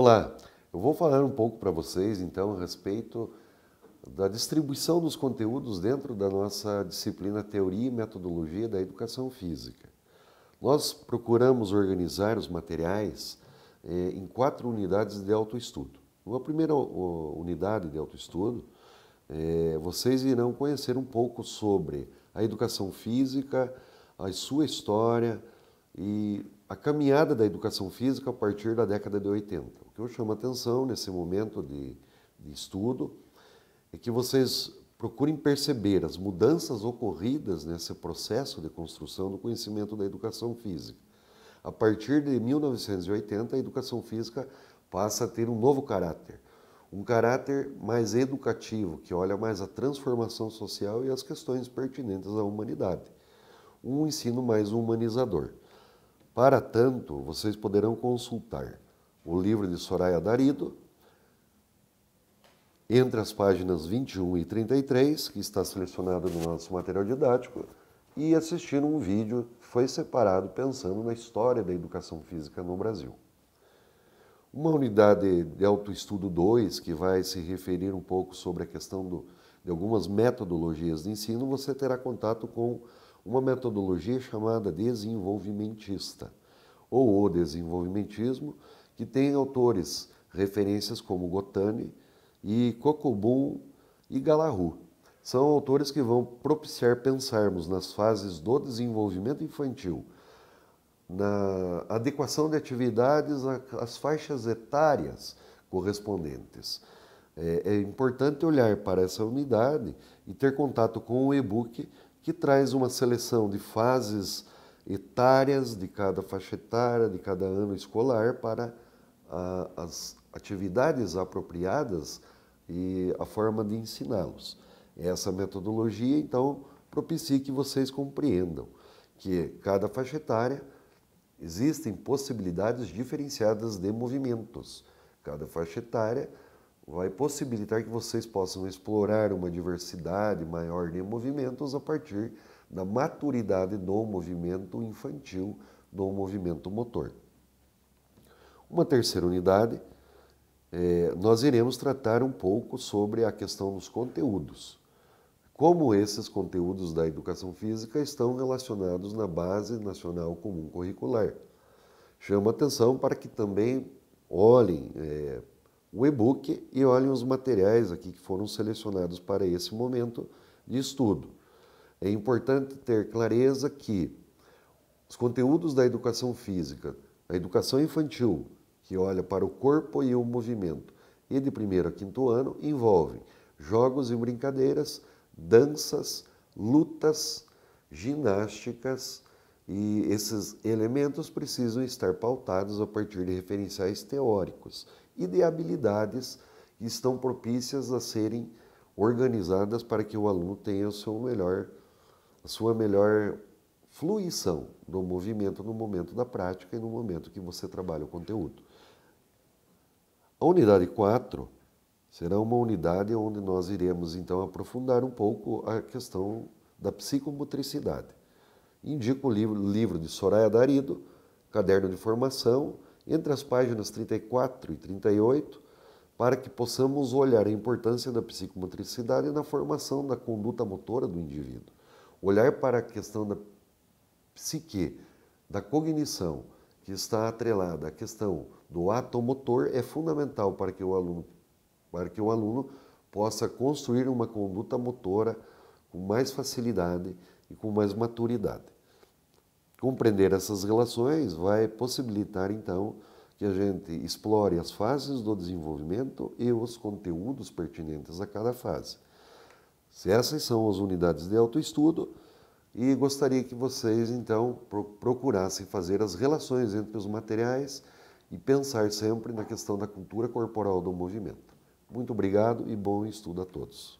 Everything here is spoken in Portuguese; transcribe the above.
Olá, eu vou falar um pouco para vocês então a respeito da distribuição dos conteúdos dentro da nossa disciplina Teoria e Metodologia da Educação Física. Nós procuramos organizar os materiais eh, em quatro unidades de autoestudo. Na primeira unidade de autoestudo, eh, vocês irão conhecer um pouco sobre a educação física, a sua história e a caminhada da educação física a partir da década de 80. O que eu chamo a atenção nesse momento de, de estudo é que vocês procurem perceber as mudanças ocorridas nesse processo de construção do conhecimento da educação física. A partir de 1980, a educação física passa a ter um novo caráter, um caráter mais educativo, que olha mais a transformação social e as questões pertinentes à humanidade. Um ensino mais humanizador. Para tanto, vocês poderão consultar o livro de Soraya Darido, entre as páginas 21 e 33, que está selecionado no nosso material didático, e assistir um vídeo que foi separado pensando na história da educação física no Brasil. Uma unidade de autoestudo 2, que vai se referir um pouco sobre a questão do, de algumas metodologias de ensino, você terá contato com uma metodologia chamada desenvolvimentista, ou o desenvolvimentismo, que tem autores, referências como Gotani e Kokobun e Galahu. São autores que vão propiciar pensarmos nas fases do desenvolvimento infantil, na adequação de atividades às faixas etárias correspondentes. É, é, importante olhar para essa unidade e ter contato com o e-book que traz uma seleção de fases etárias de cada faixa etária, de cada ano escolar, para as atividades apropriadas e a forma de ensiná-los. É essa metodologia, então, propicia que vocês compreendam que cada faixa etária existem possibilidades diferenciadas de movimentos. Cada faixa etária vai possibilitar que vocês possam explorar uma diversidade maior de movimentos a partir da maturidade do movimento infantil, do movimento motor. Uma terceira unidade, é, nós iremos tratar um pouco sobre a questão dos conteúdos. Como esses conteúdos da educação física estão relacionados na Base Nacional Comum Curricular. Chama atenção para que também olhem, é, o e-book e olhem os materiais aqui que foram selecionados para esse momento de estudo. É importante ter clareza que os conteúdos da educação física, a educação infantil, que olha para o corpo e o movimento, e de primeiro a quinto ano, envolvem jogos e brincadeiras, danças, lutas, ginásticas, e esses elementos precisam estar pautados a partir de referenciais teóricos e de habilidades que estão propícias a serem organizadas para que o aluno tenha o seu melhor, a sua melhor fluição do movimento no momento da prática e no momento que você trabalha o conteúdo. A unidade 4 será uma unidade onde nós iremos então aprofundar um pouco a questão da psicomotricidade. Indico o livro, livro de Soraya Darido, Caderno de Formação, entre as páginas 34 e 38, para que possamos olhar a importância da psicomotricidade na formação da conduta motora do indivíduo. Olhar para a questão da psique, da cognição, que está atrelada à questão do ato motor, é fundamental para que o aluno, para que o aluno possa construir uma conduta motora com mais facilidade e com mais maturidade. Compreender essas relações vai possibilitar, então, que a gente explore as fases do desenvolvimento e os conteúdos pertinentes a cada fase. Se essas são as unidades de autoestudo, e gostaria que vocês, então, procurassem fazer as relações entre os materiais e pensar sempre na questão da cultura corporal do movimento. Muito obrigado e bom estudo a todos.